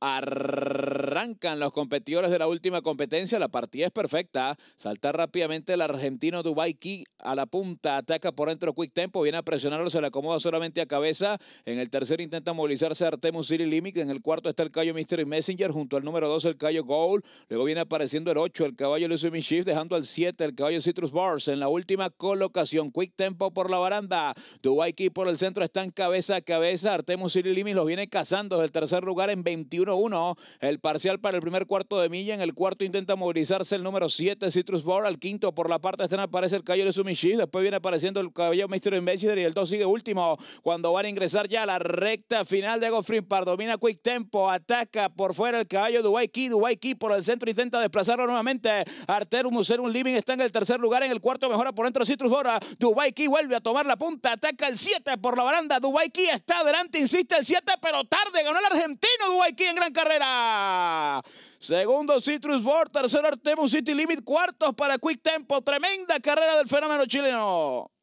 Arrancan los competidores de la última competencia, la partida es perfecta, salta rápidamente el argentino Dubai a la punta, ataca por dentro Quick Tempo, viene a presionarlo, se le acomoda solamente a cabeza, en el tercero intenta movilizarse Artemus City Limit, en el cuarto está el callo Mystery Messenger, junto al número 2 el callo Goal, luego viene apareciendo el 8, el caballo Luzumi Shift, dejando al 7 el caballo Citrus Bars, en la última colocación, Quick Tempo por la baranda, Dubai por el centro, están cabeza a cabeza, Artemus City Limit los viene cazando desde el tercer lugar, en 21-1. El parcial para el primer cuarto de milla. En el cuarto intenta movilizarse el número 7, Citrus Bora. Al quinto por la parte externa aparece el caballo de Sumishi. Después viene apareciendo el caballo Mr. Investor y el 2 sigue último. Cuando van a ingresar ya a la recta final de Goffrin Par. Domina Quick Tempo. Ataca por fuera el caballo Dubai Key. Dubai Key por el centro intenta desplazarlo nuevamente. Arterum Muserum Living está en el tercer lugar. En el cuarto mejora por dentro Citrus Bora. Dubai Key vuelve a tomar la punta. Ataca el 7 por la baranda. Dubai Key está adelante. Insiste el 7, pero tarde. Ganó el Argentina. Martino en gran carrera. Segundo Citrus Board, tercero Artemus City Limit, cuartos para Quick Tempo. Tremenda carrera del fenómeno chileno.